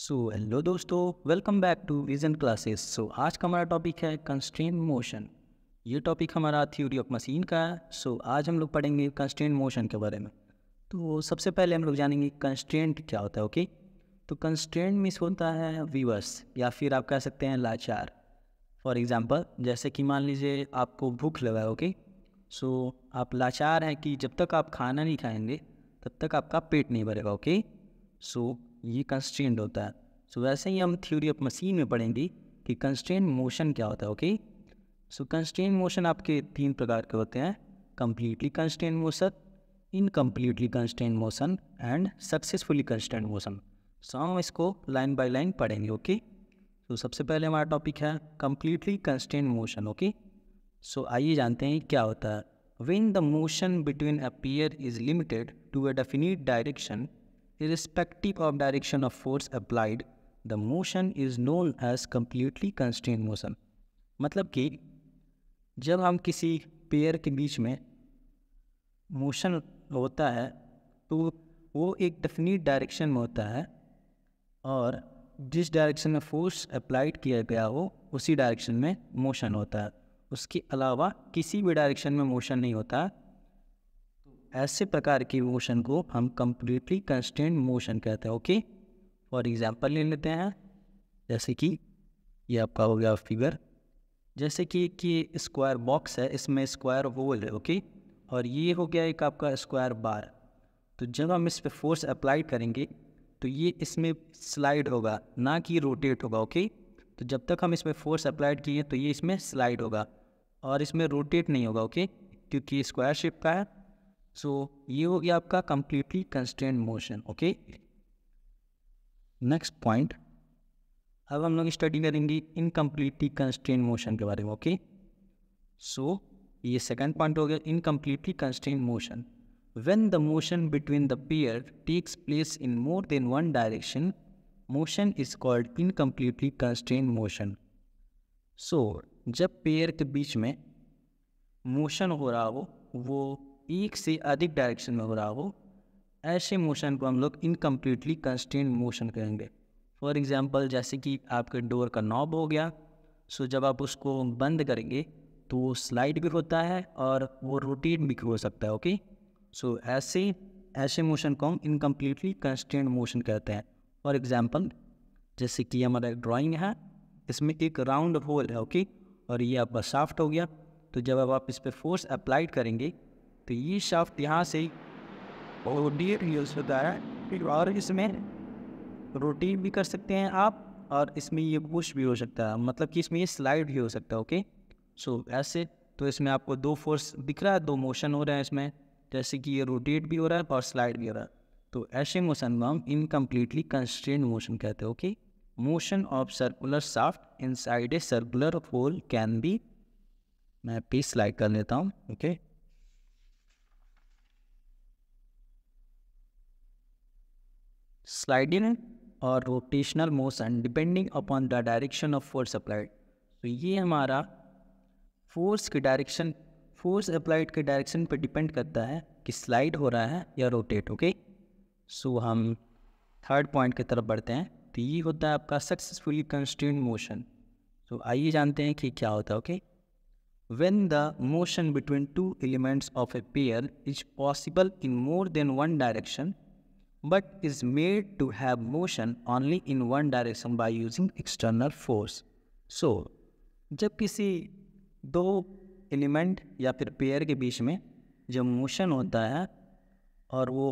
सो hello दोस्तों welcome back to vision classes so आज का हमारा टॉपिक है कंस्ट्रेन मोशन ये टॉपिक हमारा थ्योरी ऑफ मशीन का है सो so, आज हम लोग पढ़ेंगे कंस्ट्रेन मोशन के बारे में तो सबसे पहले हम लोग जानेंगे कंस्ट्रेंट क्या होता है ओके okay? तो कंस्ट्रेंट मिस होता है विवर्स या फिर आप कह सकते हैं लाचार फॉर एग्ज़ाम्पल जैसे कि मान लीजिए आपको भूख लगा है ओके सो आप लाचार हैं कि जब तक आप खाना नहीं खाएंगे तब तक आपका पेट नहीं भरेगा ओके सो ये कंस्ट्रेंड होता है सो so, वैसे ही हम थ्योरी ऑफ मशीन में पढ़ेंगे कि कंस्ट्रेंट मोशन क्या होता है ओके सो कंस्ट्रेंट मोशन आपके तीन प्रकार के होते हैं completely constrained motion incompletely constrained motion and successfully constant motion so हम इसको लाइन बाय लाइन पढ़ेंगे ओके तो सबसे पहले हमारा टॉपिक है completely constrained motion okay so आइए जानते हैं क्या होता है when the motion between a pair is limited to a definite direction irrespective of direction of force applied the motion is known as completely constrained motion मतलब कि जब हम किसी पेयर के बीच में मोशन होता है तो वो एक डेफिनेट डायरेक्शन में होता है और जिस डायरेक्शन में फोर्स अप्लाइड किया गया हो उसी डायरेक्शन में मोशन होता है उसके अलावा किसी भी डायरेक्शन में मोशन नहीं होता ऐसे प्रकार की मोशन को हम कंप्लीटली कंस्टेंट मोशन कहते हैं ओके फॉर एग्जांपल ले लेते हैं जैसे कि ये आपका हो गया फिगर जैसे कि कि स्क्वायर बॉक्स है इसमें स्क्वायर होल है ओके और ये हो गया एक आपका स्क्वायर बार तो जब हम इस पर फोर्स अप्लाई करेंगे तो ये इसमें स्लाइड होगा ना कि रोटेट होगा ओके तो जब तक हम इसमें फोर्स अप्लाइड किए तो ये इसमें स्लाइड होगा और इसमें रोटेट नहीं होगा ओके क्योंकि स्क्वायर शेप का है सो ये हो गया आपका completely constrained motion okay next point अब हम लोग स्टडी करेंगे इनकम्प्लीटली कंस्टेंट मोशन के बारे में ओके सो ये सेकेंड पॉइंट हो गया incompletely constrained motion when the motion between the pair takes place in more than one direction motion is called incompletely constrained motion so जब pair के बीच में motion हो रहा हो वो एक से अधिक डायरेक्शन में हो रहा हो ऐसे मोशन को हम लोग इनकम्प्लीटली कंस्टेंट मोशन कहेंगे फॉर एग्ज़ाम्पल जैसे कि आपके डोर का नॉब हो गया सो जब आप उसको बंद करेंगे तो वो स्लाइड भी होता है और वो रोटेट भी हो सकता है ओके सो ऐसे ऐसे मोशन को हम इनकम्प्लीटली कंस्टेंट मोशन कहते हैं फॉर एग्ज़ाम्पल जैसे कि हमारा ड्राॅइंग है इसमें एक राउंड होल है ओके और ये आपका साफ्ट हो गया तो जब आप इस पर फोर्स अप्लाइड करेंगे तो ये शाफ्ट यहाँ से और यूज़ होता है और इसमें रोटी भी कर सकते हैं आप और इसमें ये बुश भी हो सकता है मतलब कि इसमें ये स्लाइड भी हो सकता है ओके सो so, ऐसे तो इसमें आपको दो फोर्स दिख रहा है दो मोशन हो रहे हैं इसमें जैसे कि ये रोटेट भी हो रहा है और स्लाइड भी हो रहा है तो ऐसे मोशन में हम इनकम्प्लीटली कंस्ट्रेंड मोशन कहते हैं okay motion of circular shaft inside a circular hole can be मैं पीस स्लाइड कर लेता हूँ ओके okay? स्लाइडिंग और rotational motion depending upon the direction of force applied तो ये हमारा फोर्स के डायरेक्शन फोर्स अप्लाइड के डायरेक्शन पे डिपेंड करता है कि स्लाइड हो रहा है या रोटेट ओके सो हम थर्ड पॉइंट की तरफ बढ़ते हैं तो ये होता है आपका सक्सेसफुली कंस्टेंट मोशन तो आइए जानते हैं कि क्या होता है okay when the motion between two elements of a pair is possible in more than one direction but is made to have motion only in one direction by using external force. So, जब किसी दो element या फिर pair के बीच में जब motion होता है और वो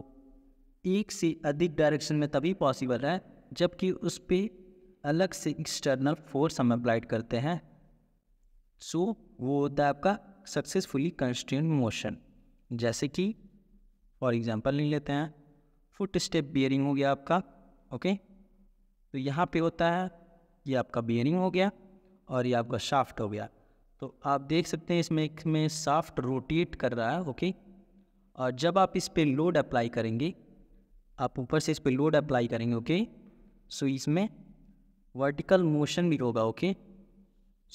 एक से अधिक डायरेक्शन में तभी पॉसिबल है जबकि उस पर अलग से एक्सटर्नल फोर्स हम अप्लाइड करते हैं सो so, वो होता है आपका सक्सेसफुली कंस्ट्रेन मोशन जैसे कि फॉर एग्जांपल ले लेते हैं फुट स्टेप बियरिंग हो गया आपका ओके तो यहाँ पे होता है ये आपका बियरिंग हो गया और ये आपका शाफ्ट हो गया तो आप देख सकते हैं इसमें इसमें साफ्ट रोटेट कर रहा है ओके और जब आप इस पर लोड अप्लाई करेंगे आप ऊपर से इस पर लोड अप्लाई करेंगे ओके सो इसमें वर्टिकल मोशन भी होगा ओके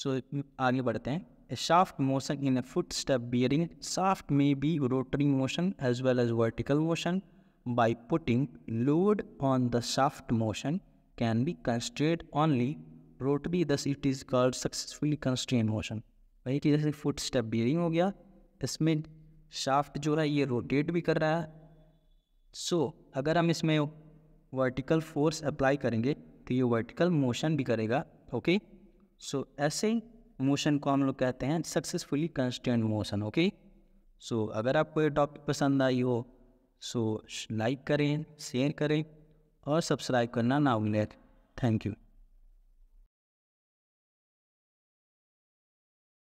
सो आगे बढ़ते हैं shaft motion in a foot step bearing shaft में be rotary motion as well as vertical motion by putting load on the shaft motion can be constrained only road भी thus it is called successfully constrained motion वही कि जैसे foot step bearing हो गया इसमें shaft जो है ये रोटेट भी कर रहा है सो so, अगर हम इसमें वर्टिकल फोर्स अप्लाई करेंगे तो ये वर्टिकल मोशन भी करेगा ओके सो ऐसे मोशन को हम लोग कहते हैं successfully constant motion okay so अगर आपको ये टॉपिक पसंद आई हो सो लाइक करें शेयर करें और सब्सक्राइब करना ना भूलें थैंक यू